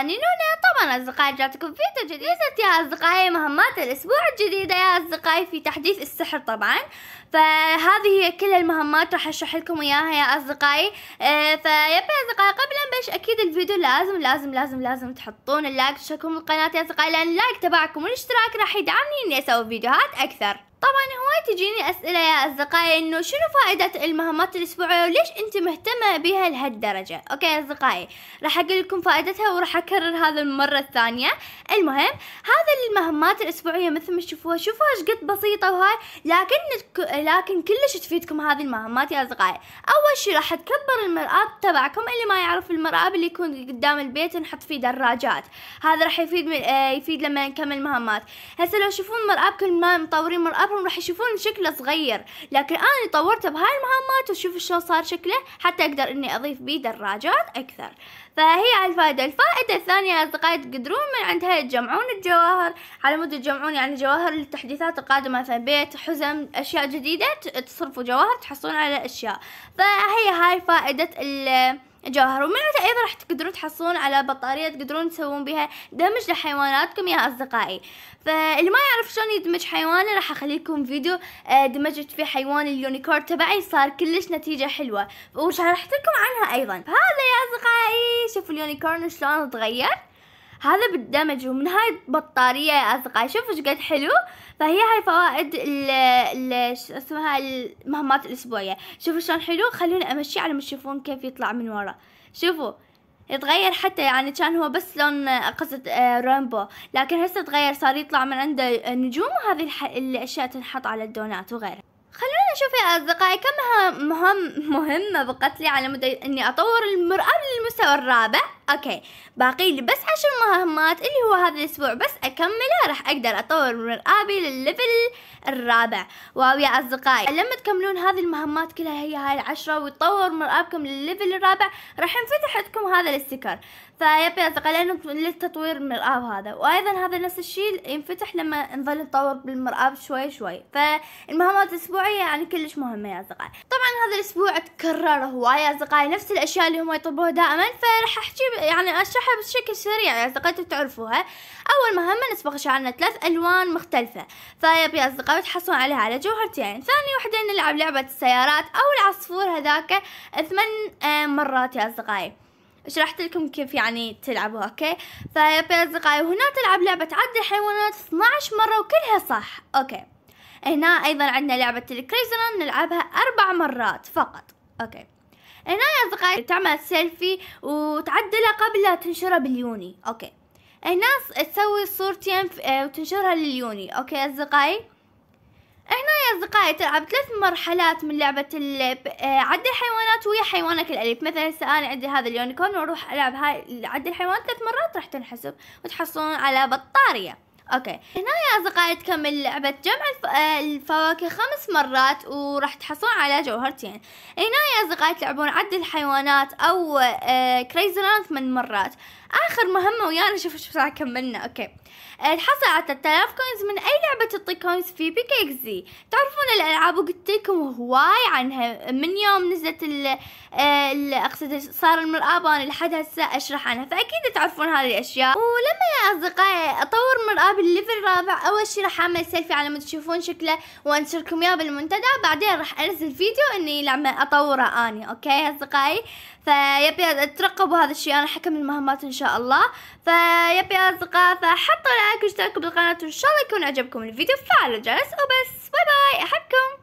أني نونا طبعا أصدقائي جاتكم فيديو جديد يا أصدقائي مهمات الأسبوع الجديدة يا أصدقائي في تحديث السحر طبعا فهذه هي كل المهمات راح أشرح لكم إياها يا أصدقائي أه يا أصدقائي قبل أن بلش أكيد الفيديو لازم لازم لازم لازم تحطون اللايك وتشتركون القناة يا أصدقائي لأن اللايك تبعكم والاشتراك راح يدعمني إني أسوي فيديوهات أكثر طبعا هواي تجيني اسئلة يا اصدقائي انه شنو فائدة المهمات الاسبوعية وليش انت مهتمة بها لهالدرجة اوكي يا اصدقائي راح اقول لكم فائدتها وراح اكرر هذا المرة الثانية المهم هذا المهمات الاسبوعية مثل ما تشوفوها شوفوها ايش قد بسيطة وهاي لكن لكن كلش تفيدكم هذه المهمات يا اصدقائي اول شي راح تكبر المرآب تبعكم اللي ما يعرف المرآب اللي يكون قدام البيت نحط فيه دراجات هذا راح يفيد من... آه، يفيد لما نكمل مهمات هسه لو تشوفون مرآب كل ما مطورين مرآب بعضهم راح يشوفون شكله صغير لكن انا طورته بهاي المهمات وشوف شلون صار شكله حتى اقدر اني اضيف بيه دراجات اكثر فهي هاي الفائدة الفائدة الثانية يا أصدقائي تقدرون من عندها تجمعون الجواهر على مود تجمعون يعني جواهر للتحديثات القادمة مثلا بيت حزم أشياء جديدة تصرفوا جواهر تحصلون على أشياء فهي هاي فائدة ال جوهر ومنها ايضا راح تقدرون تحصلون على بطارية تقدرون تسوون بها دمج لحيواناتكم يا اصدقائي فاللي ما يعرف شلون يدمج حيوانه راح اخليكم فيديو آه، دمجت فيه حيوان اليونيكورن تبعي صار كلش نتيجة حلوة وشرحت لكم عنها ايضا هذا يا اصدقائي شوفوا اليونيكورن شلون تغير هذا بالدمج ومن هاي البطارية يا أصدقائي شوفوا قد حلو فهي هاي فوائد ال شو اسمها المهمات الأسبوعية شوفوا شلون حلو خلوني أمشي على ما تشوفون كيف يطلع من ورا شوفوا يتغير حتى يعني كان هو بس لون آه، قصد رامبو آه، لكن هسه تغير صار يطلع من عنده آه، نجوم وهذه الاشياء تنحط على الدونات وغيرها خلونا نشوف يا أصدقائي كم مهم مهمة بقتلي على مدى أني أطور المرأة للمستوى الرابع اوكي باقي لي بس عشر مهمات اللي هو هذا الاسبوع بس اكمله راح اقدر اطور من ابي للليفل الرابع واو يا اصدقائي لما تكملون هذه المهمات كلها هي هاي العشرة وتطور مرآبكم للليفل الرابع راح ينفتح عندكم هذا الاستيكر فيب يا اصدقائي لانه للتطوير المرآب هذا وايضا هذا نفس الشيء ينفتح لما نظل نطور بالمرآب شوي شوي فالمهمات الاسبوعية يعني كلش مهمة يا اصدقائي طبعا هذا الاسبوع تكرر هواية يا اصدقائي نفس الاشياء اللي هم يطلبوها دائما فراح احكي يعني اشرحها بشكل سريع يا اصدقائي تعرفوها اول مهمة نصبغ شعرنا ثلاث الوان مختلفة فيب يا اصدقائي تحصلون عليها على جوهرتين ثاني وحدة نلعب لعبة السيارات او العصفور هذاك ثمان آه، مرات يا اصدقائي شرحت لكم كيف يعني تلعبوا اوكي فيب يا اصدقائي هنا تلعب لعبة عد الحيوانات 12 مرة وكلها صح اوكي هنا ايضا عندنا لعبة الكريزون نلعبها اربع مرات فقط اوكي هنا يا اصدقائي تعمل سيلفي وتعد قبل لا تنشرها باليوني اوكي هنا تسوي صورتين آه، وتنشرها لليوني اوكي اصدقائي هنا يا اصدقائي تلعب ثلاث مرحلات من لعبة آه، عد الحيوانات ويا حيوانك الاليف مثلا هسه انا عندي هذا اليونيكورن واروح العب هاي عد الحيوانات ثلاث مرات راح تنحسب وتحصلون على بطارية اوكي هنا يا اصدقائي تكمل لعبة جمع آه، الفواكه خمس مرات وراح تحصلون على جوهرتين هنا يا اصدقائي تلعبون عد الحيوانات او كريزي آه، ثمان مرات اخر مهمه ويانا شوفوا شو صار كملنا اوكي تحصل على 3000 كوينز من اي لعبه تعطي كوينز في بيك اكزي تعرفون الالعاب وقلت لكم هواي عنها من يوم نزلت ال آه، ال اقصد صار المرآة لحد هسه اشرح عنها فاكيد تعرفون هذه الاشياء ولما يا اصدقائي اطور مرآة بالليفل الرابع اول شي راح اعمل سيلفي على ما تشوفون شكله وانشركم اياه بالمنتدى بعدين راح انزل فيديو اني لما اطوره اني اوكي اصدقائي فيبي ترقبوا هذا الشيء انا حكمل المهمات ان شاء الله فيبي يا اصدقاء فحطوا لايك واشتركوا بالقناة وان شاء الله يكون عجبكم الفيديو فعلوا الجرس وبس باي باي احبكم